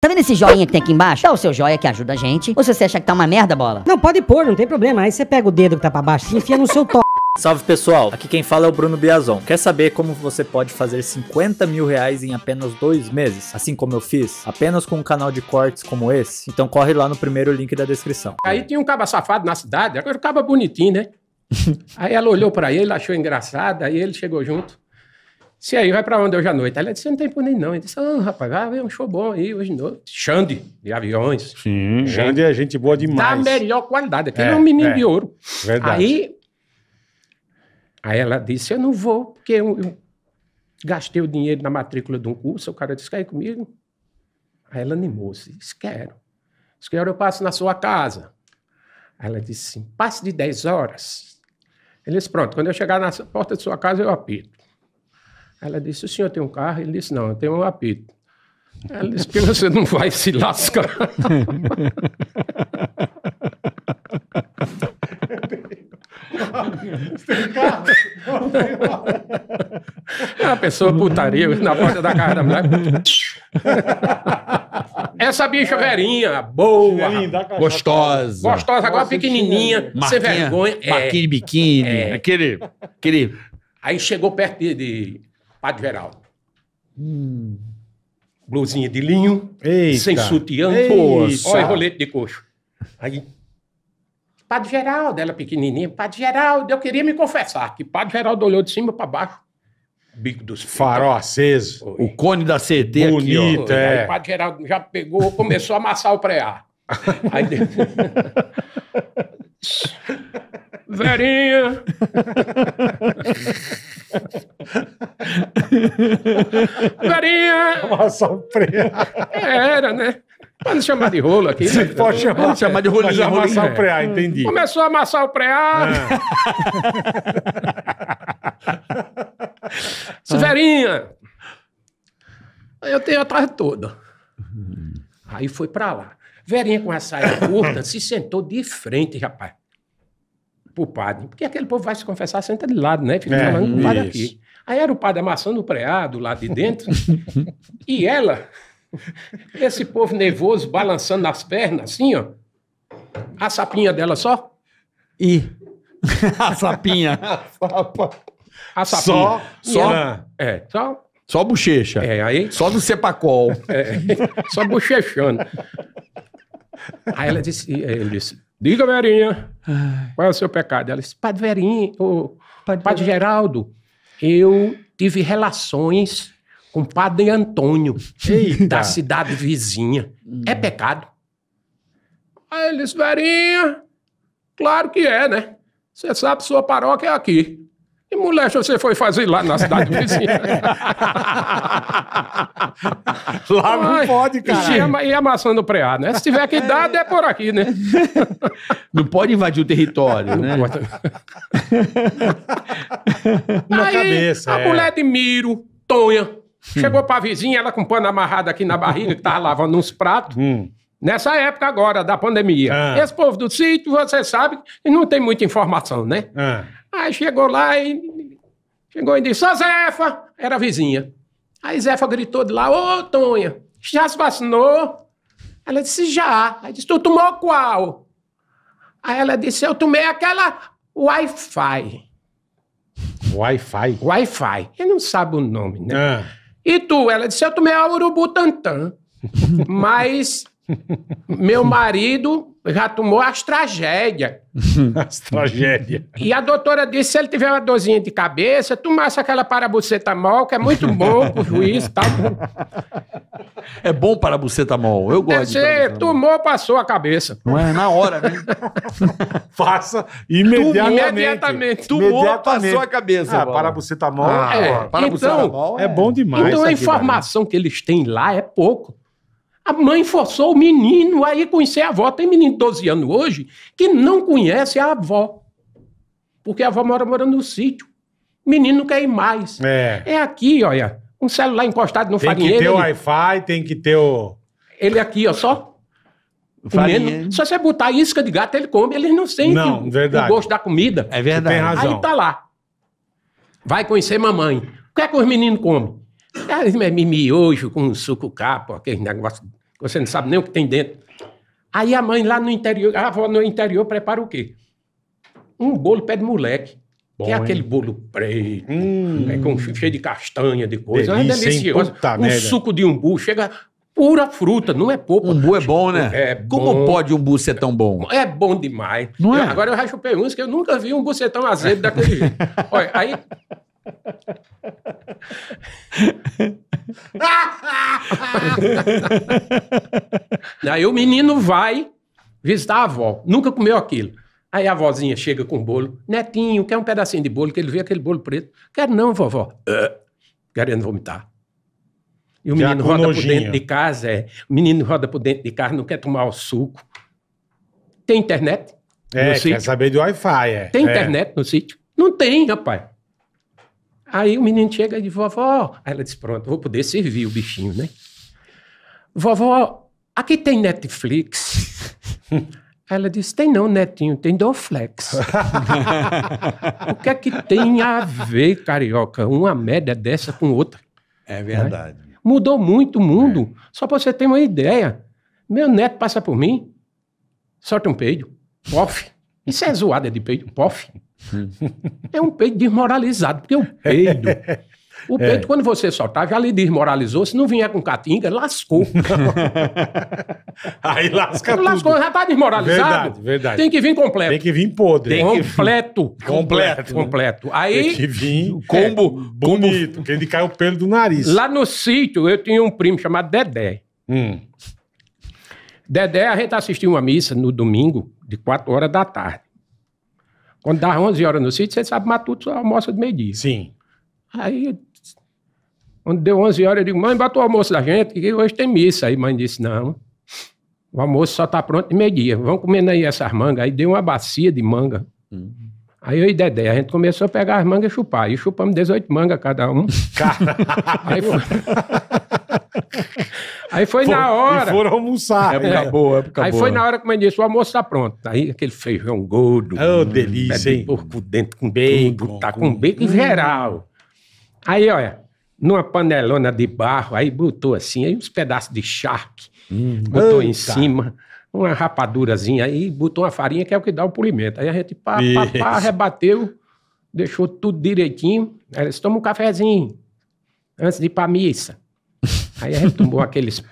Tá vendo esse joinha que tem aqui embaixo? Dá o seu joia que ajuda a gente. Ou se você acha que tá uma merda, bola? Não, pode pôr, não tem problema. Aí você pega o dedo que tá pra baixo e enfia no seu top. Salve pessoal, aqui quem fala é o Bruno Biazon. Quer saber como você pode fazer 50 mil reais em apenas dois meses? Assim como eu fiz? Apenas com um canal de cortes como esse? Então corre lá no primeiro link da descrição. Aí tinha um caba safado na cidade, agora o caba bonitinho, né? aí ela olhou para ele, achou engraçado, aí ele chegou junto. Se aí vai para onde hoje à noite? Ela disse: não tem por nem não. Ele disse: Ah, oh, rapaz, vai ver um show bom aí hoje de noite. Xande, de aviões. Sim, Xande é gente boa demais. Da melhor qualidade. Aquele é, é um menino é. de ouro. Verdade. Aí, aí ela disse: Eu não vou, porque eu, eu gastei o dinheiro na matrícula de um curso. O cara disse: Quer ir comigo? Aí ela animou-se: Disse: Quero. Disse: Quero, eu passo na sua casa. Aí ela disse Passe de 10 horas. Ele disse: Pronto, quando eu chegar na porta de sua casa, eu apito. Ela disse: O senhor tem um carro? Ele disse: Não, eu tenho um apito. Ela disse: Porque você não vai se lascar. A pessoa putaria na porta da casa da mulher. Essa bicha é. verinha, boa, gostosa. gostosa. Gostosa, agora Nossa, pequenininha, marquinha, sem vergonha. Marquinha é, de biquíni, é. aquele, aquele... Aí chegou perto de, de Padre Geraldo. Hum. Blusinha de linho, Eita. sem sutiã, olha é rolete de coxo. Aí, Padre Geraldo, ela pequenininha, Padre Geraldo, eu queria me confessar que Padre Geraldo olhou de cima para baixo, bico dos farol aceso, Oi. o cone da CD Bonito, aqui, é. Aí, Padre Geraldo já pegou, começou a amassar o pré-ar. Aí... Verinha! Verinha! Uma surpresa, Era, né? Pode chamar de rolo aqui. Você né? pode chamar, pode chamar de rolinho. a amassar o preá, é. entendi. Começou a amassar o preá. É. Severinha. eu tenho a tarde toda. Aí foi pra lá. Verinha com a saia curta se sentou de frente, rapaz pro padre, porque aquele povo vai se confessar, senta de lado, né? Fica é, falando com o padre aqui. Aí era o padre amassando o preado lá de dentro, e ela, esse povo nervoso, balançando as pernas, assim, ó, a sapinha dela só. E a sapinha. a sapinha. Só, só. Ela, é, só. Só bochecha. É, aí... Só do cepacol. É, só bochechando. Aí ela disse, ele disse, Diga, Verinha. Ai. Qual é o seu pecado? Ela disse, Padre Verinha, oh, Padre, Padre Geraldo, eu tive relações com Padre Antônio, Eita. da cidade vizinha. É hum. É pecado? Aí ele disse, Verinha, claro que é, né? Você sabe, sua paróquia é aqui. E mulher, você foi fazer lá na cidade vizinha? Lá não pode, cara. E, amassando o preá, né? Se tiver que dar, é por aqui, né? Não pode invadir o território, né? Na Aí, cabeça, a é. mulher de Miro, Tonha, chegou pra vizinha, ela com pano amarrado aqui na barriga, que tava lavando uns pratos. Hum. Nessa época agora, da pandemia. Ah. Esse povo do sítio, você sabe, não tem muita informação, né? Ah. Aí chegou lá e... Chegou e disse, Josefa, era vizinha. Aí Zefa gritou de lá, ô Tonha, já se vacinou? Ela disse, já. Aí disse, tu tomou qual? Aí ela disse, eu tomei aquela Wi-Fi. Wi-Fi? Wi-Fi. Ele não sabe o nome, né? Ah. E tu? Ela disse, eu tomei a Urubu Tantan. Mas meu marido já tomou as tragédias. as tragédias. E a doutora disse: se ele tiver uma dorzinha de cabeça, tomasse aquela parabucetamol, que é muito bom pro juiz e tá tal. É bom parabucetamol, eu gosto. Você tomou, passou a cabeça. Não é? Na hora, né? Faça imediatamente. Imediatamente. Tomou, passou a cabeça. Ah, parabucetamol. Ah, é. Parabucetamol então, é bom demais. É. Então a né? informação que eles têm lá é pouco. A mãe forçou o menino a ir conhecer a avó. Tem menino de 12 anos hoje que não conhece a avó. Porque a avó mora morando no sítio. Menino não quer ir mais. É, é aqui, olha. Um celular encostado no tem farinheiro. Tem que ter o Wi-Fi, tem que ter o. Ele aqui, ó, só. Comendo. Se você botar isca de gato, ele come, ele não sente não, o, verdade. o gosto da comida. É verdade. Tem razão. Aí tá lá. Vai conhecer mamãe. O que é que os meninos comem? Ah, miojo com suco capa, aquele negócio você não sabe nem o que tem dentro. Aí a mãe lá no interior, a avó no interior prepara o quê? Um bolo pé de moleque. Bom, que é hein? aquele bolo preto, né, hum, é, com, cheio de castanha, de coisa. É Delícia, é delicioso. um suco de umbu chega pura fruta, não é pouco. Umbu é bom, né? É Como pode umbu ser tão bom? É bom demais. Não eu, é? agora eu já chupei uns que eu nunca vi um bucetão azedo daquele jeito. Olha, aí... Aí o menino vai visitar a avó, nunca comeu aquilo. Aí a vozinha chega com o bolo, netinho, quer um pedacinho de bolo, que ele vê aquele bolo preto. Quero não, vovó. Uh, querendo vomitar. E o Já menino roda nojinho. por dentro de casa, é. O menino roda por dentro de casa, não quer tomar o suco. Tem internet? É, quer sítio? saber de Wi-Fi, é. Tem é. internet é. no sítio? Não tem, rapaz. Aí o menino chega e diz, vovó. Aí ela diz, pronto, vou poder servir o bichinho, né? Vovó, aqui tem Netflix. Ela diz tem não, netinho, tem Dorflex. o que é que tem a ver, carioca, uma média dessa com outra? É verdade. Né? Mudou muito o mundo. É. Só para você ter uma ideia. Meu neto passa por mim, solta um peido, off. Isso é zoada de peito, um pof. É um peito desmoralizado, porque o é peido. O é. peito é. quando você soltar, já lhe desmoralizou. Se não vier com catinga, lascou. Aí lasca tudo. Lascou, já tá desmoralizado. Verdade, verdade. Tem que vir completo. Tem que vir podre. Tem completo. Vir... Completo. Completo. Né? completo. Aí, Tem que vir é combo. É, bonito, combo... que ele caiu o pelo do nariz. Lá no sítio, eu tinha um primo chamado Dedé. Hum. Dedé, a gente assistiu uma missa no domingo, de 4 horas da tarde. Quando dá 11 horas no sítio, você sabe, matuto só almoça de meio-dia. Sim. Aí, quando deu 11 horas, eu digo, mãe, bota o almoço da gente, que hoje tem missa. Aí mãe disse, não, o almoço só está pronto de meio-dia. Vamos comendo aí essas mangas. Aí deu uma bacia de manga. Uhum. Aí eu e Dedé, a gente começou a pegar as mangas e chupar. E chupamos 18 mangas cada um. Cara. Aí foi, aí foi For... na hora. E foram almoçar. Época é. boa, época aí boa. foi na hora que o mãe disse: o almoço tá pronto. Aí aquele feijão gordo. Oh, hum, delícia, hein? Porco dentro com bacon, tá com bacon em geral. Aí, olha, numa panelona de barro, aí botou assim, aí uns pedaços de charque, hum, botou eita. em cima uma rapadurazinha aí, botou uma farinha que é o que dá o polimento. Aí a gente pá, pá, pá, rebateu, deixou tudo direitinho. Aí disse, tomam um cafezinho antes de ir pra missa. Aí a gente tomou aqueles.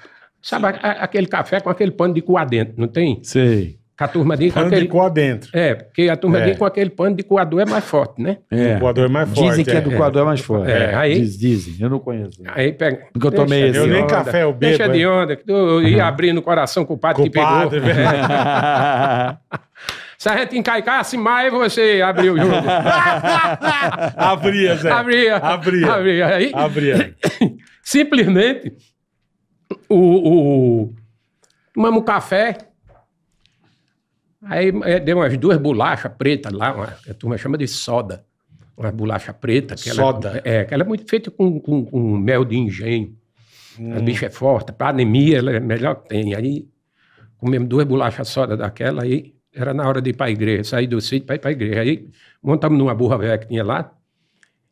Sabe, a- aquele café com aquele pano de coar dentro, não tem? Sei com a turma pano aquele... de coa dentro. É, porque a turma é. com aquele pano de coador é mais forte, né? É. O é. coador é mais forte. Dizem que é, é do coador é mais forte. É. Aí, Diz, dizem, eu não conheço. Aí pega. Porque eu tomei esse. Eu nem café eu bebo. Deixa de é. onda, que tu ia uhum. abrindo o coração com o padre que pegou. Padre, é. Se a gente encaicasse mais, você abriu o jogo. abria, Zé. Abria. Abria. Abria. Aí, abria. simplesmente, o, o, tomamos um café Aí é, deu umas duas bolachas pretas lá, uma, a turma chama de soda. Uma bolacha preta. Que é soda? Ela, é, que ela é muito feita com, com, com mel de engenho. Hum. A bicha é forte, para anemia ela é melhor que tem. Aí comemos duas bolachas soda daquela, aí era na hora de ir para a igreja, sair do sítio para ir para a igreja. Aí montamos numa burra velha que tinha lá,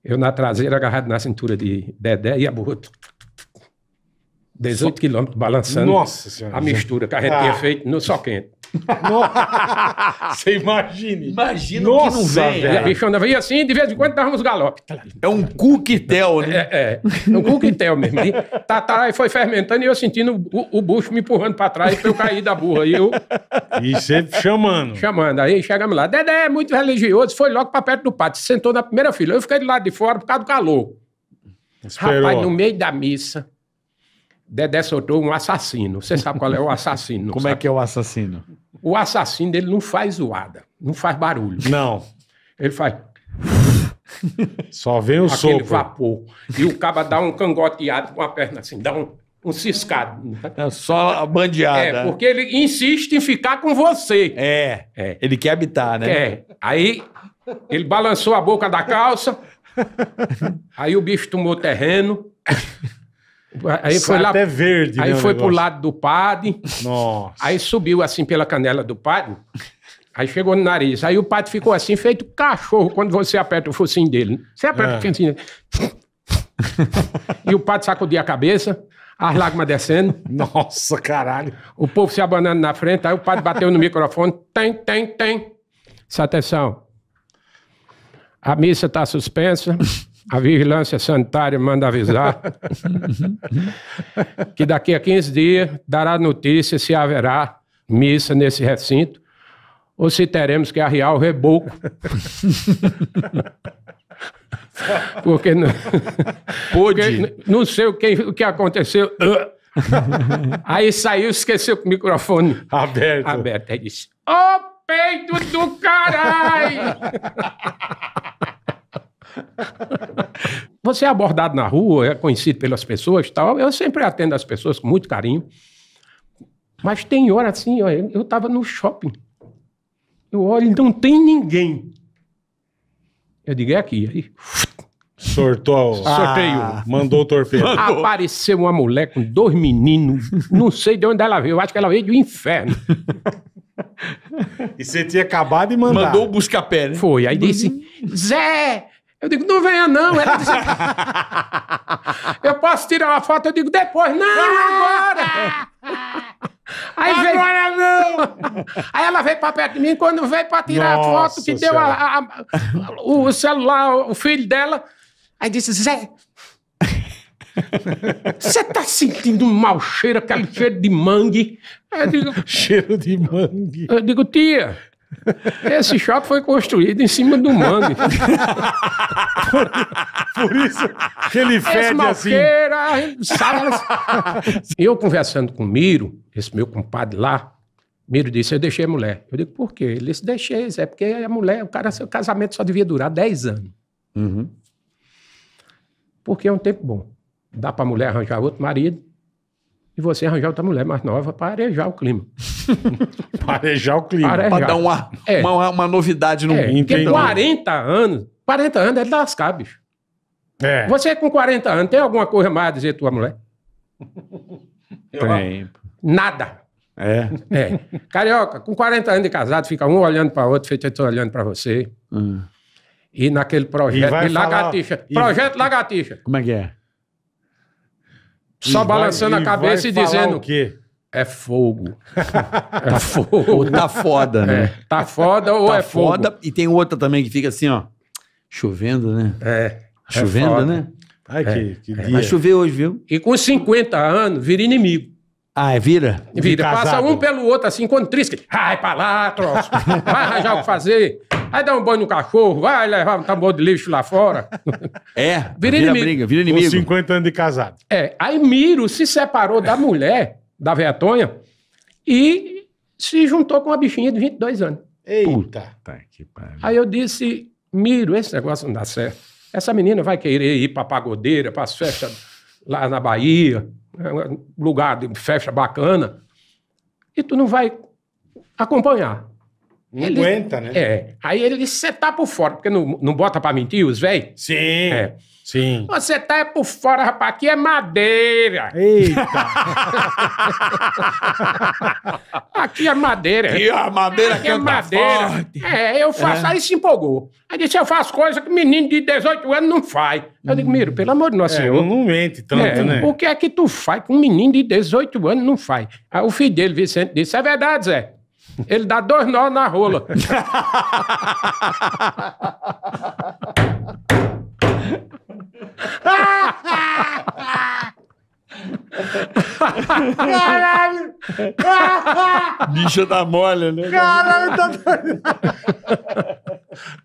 eu na traseira agarrado na cintura de Dedé e a burra... 18 quilômetros balançando. Nossa senhora. A mistura que a gente ah. tinha feito no só quente. Você imagine. Imagina o que não vem. Velho. A é. andava assim, de vez em quando dávamos galope. É um coquetel, né? É, é. é um coquetel mesmo. E, tá, tá, e foi fermentando e eu sentindo o, o bucho me empurrando pra trás pra eu cair da burra. E eu... E sempre chamando. Chamando. Aí chegamos lá. Dedé é muito religioso, foi logo pra perto do pátio. Sentou na primeira fila. Eu fiquei do lado de fora por causa do calor. Esperou. Rapaz, no meio da missa... Dedé soltou um assassino. Você sabe qual é o assassino? Como é sabe? é que é o assassino? O assassino dele não faz zoada, não faz barulho. Não. Ele faz. Só vem o Aquele sopro. vapor. E o caba dá um cangoteado com a perna assim, dá um, um ciscado. Né? É só a bandeada. É, porque ele insiste em ficar com você. É. é. Ele quer habitar, né? É. Aí ele balançou a boca da calça, aí o bicho tomou terreno. Aí foi é lá, até verde. Aí né, foi negócio. pro lado do padre. Nossa. Aí subiu assim pela canela do padre. Aí chegou no nariz. Aí o padre ficou assim, feito cachorro, quando você aperta o focinho dele. Você aperta é. o focinho dele. e o padre sacudia a cabeça, as lágrimas descendo. Nossa, caralho. O povo se abanando na frente. Aí o padre bateu no microfone. Tem, tem, tem. Essa atenção. A missa está suspensa. A vigilância sanitária manda avisar que daqui a 15 dias dará notícia se haverá missa nesse recinto ou se teremos que arriar o reboco. Porque não, porque não sei o que, o que aconteceu. Aí saiu, esqueceu com o microfone aberto. Aberto. Aí disse: Ô oh, peito do caralho! Você é abordado na rua, é conhecido pelas pessoas tal. Eu sempre atendo as pessoas com muito carinho. Mas tem hora assim, ó, eu estava no shopping. Eu olho e não tem ninguém. Eu digo, é aqui. Aí, Sortou. Ah. Sorteio. Ah, mandou o torpedo. Apareceu uma mulher com dois meninos. Não sei de onde ela veio. Eu acho que ela veio do inferno. e você tinha acabado e Mandou o busca-pé, né? Foi. Aí uhum. disse, Zé, eu digo, não venha não. Ela é disse, eu posso tirar uma foto? Eu digo, depois. Não, agora! Aí agora veio... não! Aí ela veio pra perto de mim, quando veio pra tirar Nossa a foto, que deu a, a, a, o celular, o filho dela. Aí disse, Zé, você tá sentindo um mau cheiro, aquele cheiro de mangue? Eu digo, cheiro de mangue. Eu digo, tia, esse shopping foi construído em cima do mangue. por, por, isso que ele fede assim. eu conversando com o Miro, esse meu compadre lá, Miro disse, eu deixei a mulher. Eu digo, por quê? Ele disse, deixei, é porque a mulher, o cara, seu casamento só devia durar 10 anos. Uhum. Porque é um tempo bom. Dá para a mulher arranjar outro marido, e você arranjar outra mulher mais nova para arejar o clima. para arejar o clima. Para dar uma, é. uma, uma, novidade no é, mundo. Porque 40 anos, 40 anos é de lascar, bicho. É. Você com 40 anos tem alguma coisa mais a dizer tua mulher? Tem. Nada. É. é. Carioca, com 40 anos de casado, fica um olhando para outro, feito outro olhando para você. Hum. E naquele projeto e de falar... lagartixa. E... Projeto lagartixa. Como é que é? Só e balançando vai, a cabeça e, e dizendo. O quê? É fogo. É tá fogo. Ou tá foda, né? É, tá foda ou tá é foda. Fogo. E tem outra também que fica assim, ó. Chovendo, né? É. é chovendo, é né? Ai, que, é. que dia. Vai chover hoje, viu? E com 50 anos, vira inimigo. Ah, é vira? Vira. Passa um pelo outro, assim, enquanto trisca. Ai, pra lá, troço. Vai arranjar o que fazer. Aí dá um banho no cachorro, vai levar um tambor de lixo lá fora. É. Vira, vira inimigo. Briga, vira inimigo. Com 50 anos de casado. É. Aí Miro se separou da mulher, da Vetonha, e se juntou com uma bichinha de 22 anos. Eita. Puta que pariu. Aí eu disse, Miro, esse negócio não dá certo. Essa menina vai querer ir pra pagodeira, pra festa lá na Bahia é lugar de festa bacana, e tu não vai acompanhar. Não ele, aguenta, né? É. Aí ele você tá por fora, porque não, não bota pra mentir os velhos? Sim. É. Sim. Você tá é por fora, rapaz, aqui é madeira. Eita! aqui é madeira. Aqui a madeira aqui é madeira. Forte. É, eu faço. É. Aí se empolgou. Aí disse: eu faço coisa que menino de 18 anos não faz. Eu hum. digo, Miro, pelo amor de Nosso é, Senhor. Não mente tanto, é, né? O que é que tu faz com um menino de 18 anos não faz? Aí o filho dele, Vicente, disse: é verdade, Zé. Ele dá dois nós na rola. Caralho! Bicha da tá mole, né? Caralho, tá doido!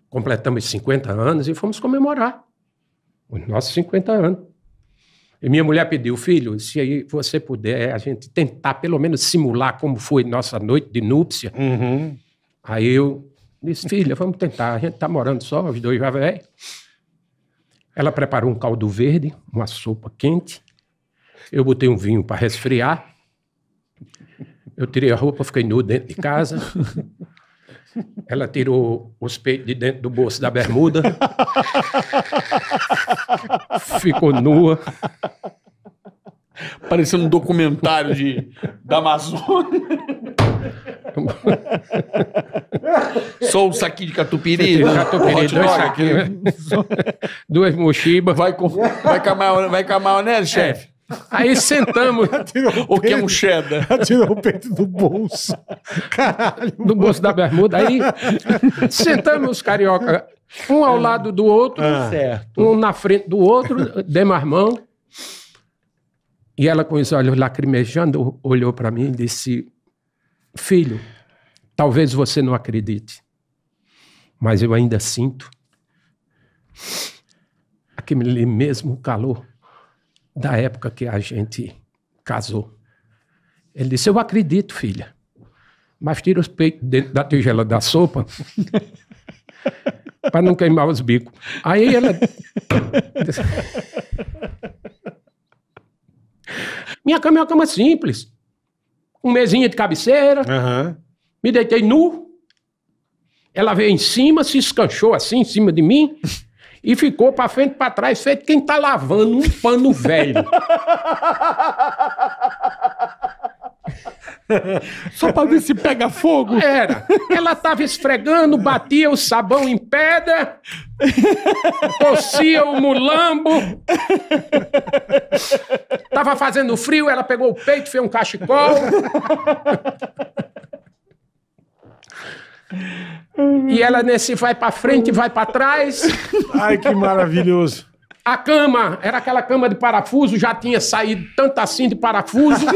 Completamos 50 anos e fomos comemorar os nossos 50 anos. E minha mulher pediu, filho, se aí você puder, é, a gente tentar pelo menos simular como foi nossa noite de núpcia. Uhum. Aí eu disse, filha, vamos tentar, a gente está morando só, os dois já velhos. Ela preparou um caldo verde, uma sopa quente. Eu botei um vinho para resfriar. Eu tirei a roupa, fiquei nu dentro de casa. Ela tirou os peitos de dentro do bolso da bermuda. Ficou nua. Parecendo um documentário de, da Amazônia. Só um saquinho de catupiry. Né? Catupiry, dois saquinhos. Né? Duas mochibas. Vai com, vai com a maionese, vai com a maionese é. chefe? Aí sentamos o que é um cheddar? Tirou o peito do bolso. Caralho. Do bolso da bermuda. Aí sentamos os carioca um ao lado do outro, ah. um na frente do outro, mão E ela, com os olhos lacrimejando, olhou para mim e disse: Filho, talvez você não acredite, mas eu ainda sinto aquele mesmo calor da época que a gente casou. Ele disse: Eu acredito, filha, mas tira os peitos dentro da tigela da sopa. para não queimar os bicos. Aí ela. Minha cama é uma cama simples. Um mesinha de cabeceira. Uhum. Me deitei nu. Ela veio em cima, se escanchou assim em cima de mim e ficou para frente para trás, feito quem tá lavando um pano velho. Só pra ver se pega fogo? Era. Ela tava esfregando, batia o sabão em pedra, tossia o mulambo. Tava fazendo frio, ela pegou o peito, fez um cachecol. E ela nesse vai para frente, vai para trás. Ai, que maravilhoso. A cama, era aquela cama de parafuso, já tinha saído tanto assim de parafuso.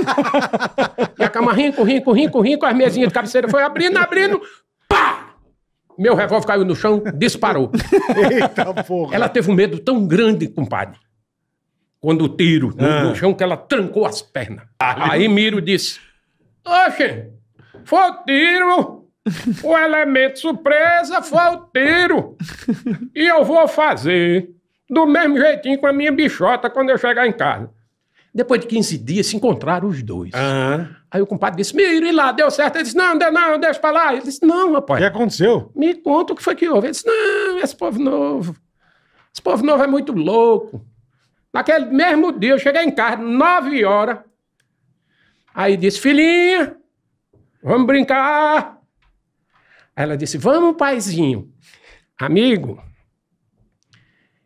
e a cama rinco, rinco, rinco, rinco, as mesinhas de cabeceira foi abrindo, abrindo, pá! Meu revólver caiu no chão, disparou. Eita porra! Ela teve um medo tão grande, compadre, quando o tiro no, ah. no chão, que ela trancou as pernas. Aí Miro disse, oxe, foi o tiro... O elemento surpresa foi o tiro. E eu vou fazer do mesmo jeitinho com a minha bichota quando eu chegar em casa. Depois de 15 dias, se encontraram os dois. Ah. Aí o compadre disse: Miro, e lá, deu certo? Ele disse: Não, deu não, deixa pra lá. Ele disse: Não, O que aconteceu? Me conta o que foi que houve. Ele disse: Não, esse povo novo. Esse povo novo é muito louco. Naquele mesmo dia, eu cheguei em casa, nove horas. Aí disse: Filhinha, vamos brincar. Aí ela disse: Vamos, paizinho. Amigo,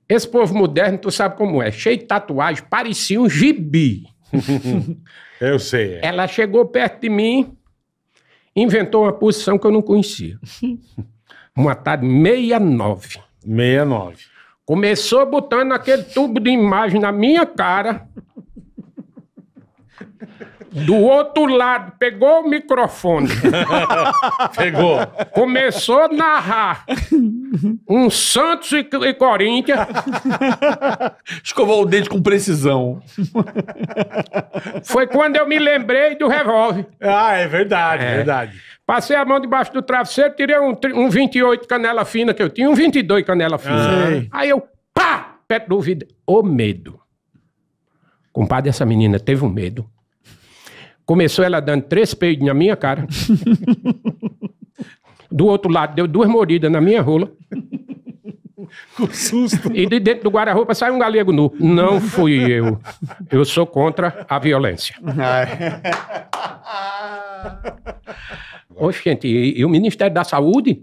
esse povo moderno, tu sabe como é, cheio de tatuagem, parecia um gibi. eu sei. É. Ela chegou perto de mim, inventou uma posição que eu não conhecia. uma tarde 69. 69. Começou botando aquele tubo de imagem na minha cara do outro lado, pegou o microfone. Pegou. Começou a narrar um Santos e, e Corinthians. Escovou o dente com precisão. Foi quando eu me lembrei do revólver. Ah, é verdade, é. verdade. Passei a mão debaixo do travesseiro, tirei um, um 28 canela fina que eu tinha, um 22 canela fina. Ah. Aí eu, pá, perto do ouvido, o medo. Compadre, essa menina teve um medo. Começou ela dando três peidos na minha cara. do outro lado, deu duas mordidas na minha rola. Com susto. E de dentro do guarda-roupa sai um galego nu. Não fui eu. Eu sou contra a violência. Oxe, gente, e, e o Ministério da Saúde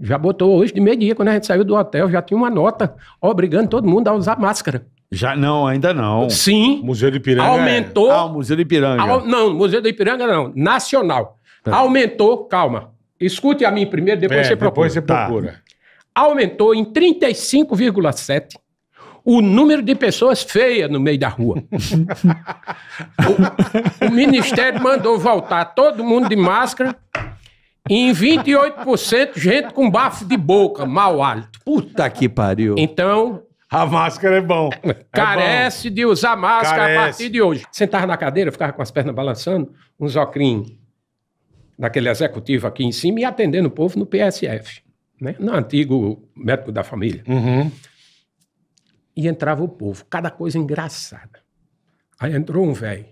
já botou hoje de meio-dia, quando a gente saiu do hotel, já tinha uma nota obrigando todo mundo a usar máscara. Já não, ainda não. Sim. Museu do Ipiranga. É. Aumentou. É... Ah, o Museu do Ipiranga. não, Museu do Ipiranga não. Nacional. Tá. Aumentou, calma. Escute a mim primeiro, depois é, você procura. Depois você tá. procura. Tá. Aumentou em 35,7 o número de pessoas feias no meio da rua. o, o Ministério mandou voltar todo mundo de máscara em 28% gente com bafo de boca, mau hálito. Puta que pariu. Então, a máscara é bom. Carece é bom. de usar máscara Carece. a partir de hoje. Sentava na cadeira, ficava com as pernas balançando, um zocrim daquele executivo aqui em cima e atendendo o povo no PSF, né? no antigo médico da família. Uhum. E entrava o povo, cada coisa engraçada. Aí entrou um velho,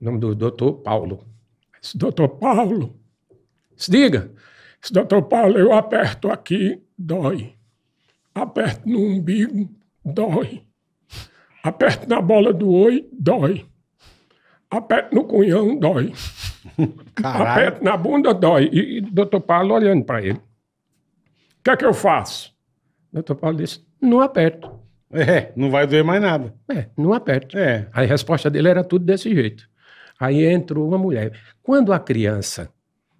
nome do doutor Paulo. Esse doutor Paulo, se diga, esse doutor Paulo, eu aperto aqui, dói aperto no umbigo, dói. Aperto na bola do oi, dói. Aperto no cunhão, dói. Caralho. Aperto na bunda, dói. E, o doutor Paulo olhando para ele. O que é que eu faço? O doutor Paulo disse, não aperto. É, não vai doer mais nada. É, não aperto. É. Aí a resposta dele era tudo desse jeito. Aí entrou uma mulher. Quando a criança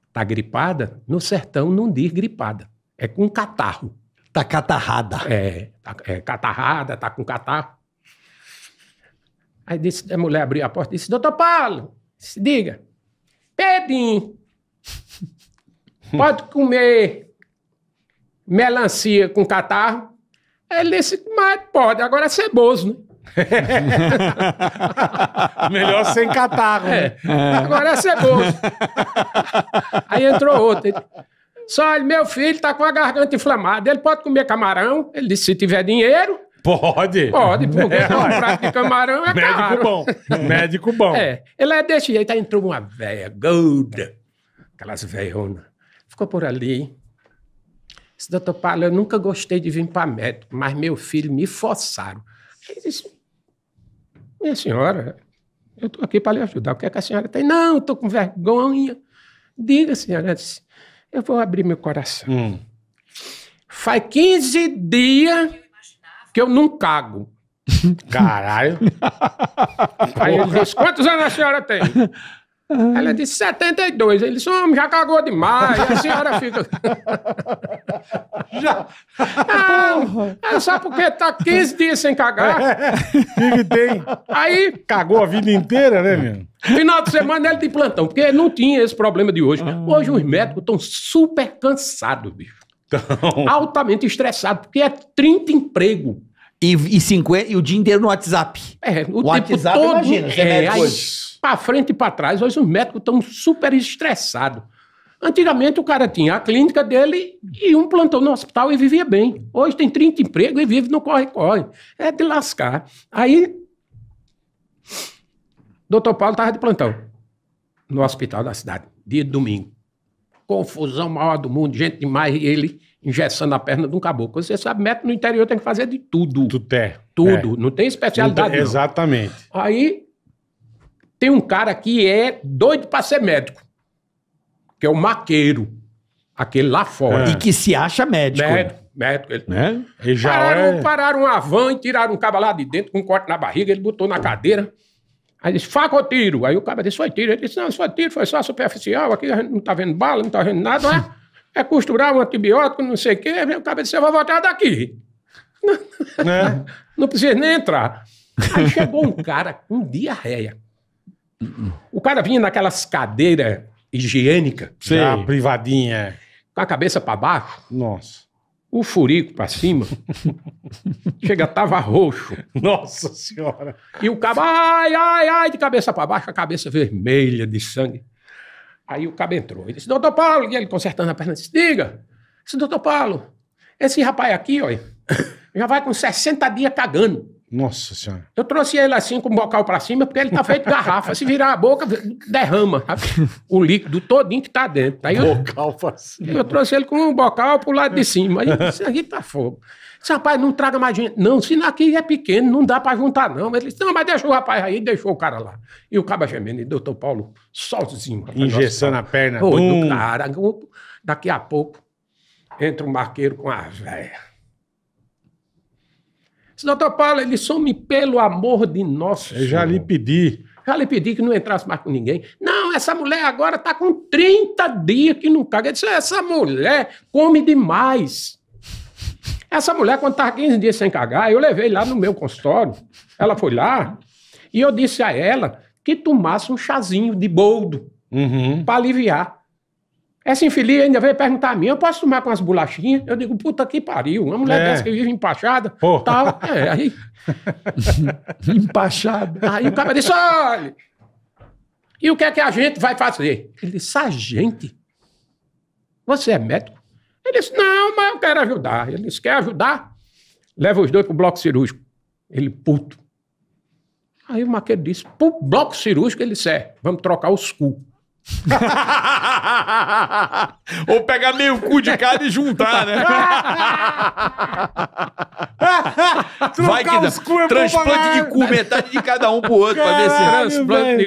está gripada, no sertão não diz gripada, é com catarro. Tá catarrada. É, tá, é catarrada, tá com catarro. Aí disse, a mulher abriu a porta e disse, doutor Paulo, se diga, Pedrinho, pode comer melancia com catarro? Ele disse, mas pode, agora é ceboso, né? Melhor sem catarro. É. Né? É. Agora é ceboso. Aí entrou outro. Ele, só ele, meu filho tá com a garganta inflamada. Ele pode comer camarão? Ele disse, se tiver dinheiro. Pode. Pode, porque é, um prato de camarão é Médico caro. bom. Médico bom. É. Ele é desse jeito. Aí entrou uma velha gorda. Aquelas velhonas. Ficou por ali. Disse, doutor Paulo, eu nunca gostei de vir para médico, mas meu filho me forçaram. Ele disse, minha senhora, eu estou aqui para lhe ajudar. O que, é que a senhora tem? Não, estou com vergonha. Diga, senhora. disse, eu vou abrir meu coração. Hum. Faz 15 dias que eu não cago. Caralho. Aí ele quantos anos a senhora tem? Ela disse 72. Ele disse, homem, já cagou demais. a senhora fica. já! Ah, é, Sabe só porque tá 15 dias sem cagar. É, que é. tem? Aí. Cagou a vida inteira, né, menino? Final de semana ele de plantão, porque não tinha esse problema de hoje. Né? Ah. Hoje os médicos estão super cansados, bicho. Então... Altamente estressados, porque é 30 empregos e, e, 50, e o dia inteiro no WhatsApp. É, o, o WhatsApp, todo... imagina, você é, é para frente e para trás. Hoje os médicos estão super estressados. Antigamente o cara tinha a clínica dele e um plantão no hospital e vivia bem. Hoje tem 30 empregos e vive no corre-corre. É de lascar. Aí, doutor Paulo estava de plantão no hospital da cidade, dia de domingo. Confusão maior do mundo, gente demais, e ele engessando a perna de um caboclo. Você sabe, médico no interior tem que fazer de tudo. Tudo, é. Tudo. É. Não tem especialidade. Não tem, exatamente. Não. Aí tem um cara que é doido para ser médico, que é o maqueiro, aquele lá fora. É. E que se acha médico. Médico, médico. Ele, né? e já pararam, é... pararam uma van e tiraram um cabo lá de dentro com um corte na barriga, ele botou na cadeira. Aí disse, faca ou tiro? Aí o cara disse, foi tiro. Ele disse, não, foi tiro, foi só superficial, aqui a gente não tá vendo bala, não tá vendo nada. não É costurar um antibiótico, não sei o quê. Aí o cara disse, eu vou voltar daqui. né? não precisa nem entrar. Aí chegou um cara com diarreia. O cara vinha naquelas cadeiras higiênicas. privadinha. É. Com a cabeça para baixo. Nossa. O furico para cima. chega, tava roxo. Nossa senhora. E o cabo, ai, ai, ai, de cabeça para baixo, a cabeça vermelha de sangue. Aí o cabo entrou. Ele disse, doutor Paulo, e ele consertando a perna, disse, diga. Disse, doutor Paulo, esse rapaz aqui, olha, já vai com 60 dias cagando. Nossa senhora. Eu trouxe ele assim com o bocal para cima, porque ele tá feito garrafa. Se virar a boca, derrama o líquido todinho que tá dentro. Aí bocal pra cima. Eu trouxe ele com um bocal pro lado de cima. Aí isso aqui tá fogo. Disse, rapaz, não traga mais gente. Não, se aqui é pequeno, não dá para juntar, não. Ele disse, não, mas deixa o rapaz aí, deixou o cara lá. E o caba gemendo, e doutor Paulo sozinho. Rapaz, Injeção na perna. Pô, do cara. Daqui a pouco entra um barqueiro com a velha. Doutor Paulo, ele some pelo amor de nosso Eu já lhe pedi. Já lhe pedi que não entrasse mais com ninguém. Não, essa mulher agora está com 30 dias que não caga. Eu disse, essa mulher come demais. Essa mulher, quando estava 15 dias sem cagar, eu levei lá no meu consultório. Ela foi lá e eu disse a ela que tomasse um chazinho de boldo uhum. para aliviar. Essa infeliz ainda veio perguntar a mim, eu posso tomar com as bolachinhas? Eu digo, puta que pariu, uma mulher é. dessa que vive empachada, Porra. tal. É, aí... empachada. Aí o cara disse, olha, e o que é que a gente vai fazer? Ele disse, a gente? Você é médico? Ele disse, não, mas eu quero ajudar. Ele disse, quer ajudar? Leva os dois pro bloco cirúrgico. Ele, puto. Aí o maqueiro disse, pro bloco cirúrgico? Ele disse, é, vamos trocar os cu. Ou pegar meio cu de cada e juntar, né? Vai que dá. É transplante de cu, metade de cada um pro outro, Caralho, pra ver se transplante de cu.